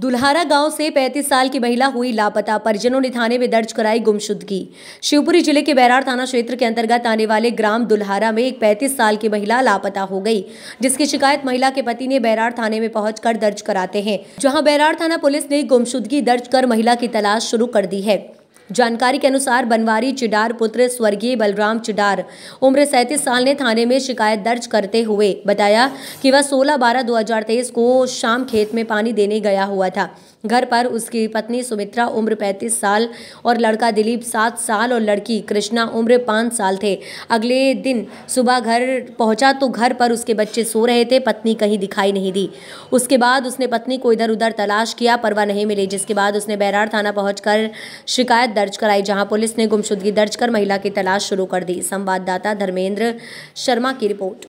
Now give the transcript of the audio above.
दुल्हारा गांव से 35 साल की महिला हुई लापता परिजनों ने थाने में दर्ज कराई गुमशुदगी शिवपुरी जिले के बैराड़ थाना क्षेत्र के अंतर्गत आने वाले ग्राम दुल्हारा में एक 35 साल की महिला लापता हो गई जिसकी शिकायत महिला के पति ने बैराड़ थाने में पहुंचकर दर्ज कराते हैं जहां बैराड़ थाना पुलिस ने गुमशुदगी दर्ज कर महिला की तलाश शुरू कर दी है जानकारी के अनुसार बनवारी चिडार पुत्र स्वर्गीय बलराम चिडार उम्र सैंतीस साल ने थाने में शिकायत दर्ज करते हुए बताया कि वह सोलह बारह दो को शाम खेत में पानी देने गया हुआ था घर पर उसकी पत्नी सुमित्रा उम्र 35 साल और लड़का दिलीप सात साल और लड़की कृष्णा उम्र पाँच साल थे अगले दिन सुबह घर पहुंचा तो घर पर उसके बच्चे सो रहे थे पत्नी कहीं दिखाई नहीं दी उसके बाद उसने पत्नी को इधर उधर तलाश किया पर वह नहीं मिली जिसके बाद उसने बैराड़ थाना पहुंचकर शिकायत दर्ज कराई जहां पुलिस ने गुमशुदगी दर्ज कर महिला की तलाश शुरू कर दी संवाददाता धर्मेंद्र शर्मा की रिपोर्ट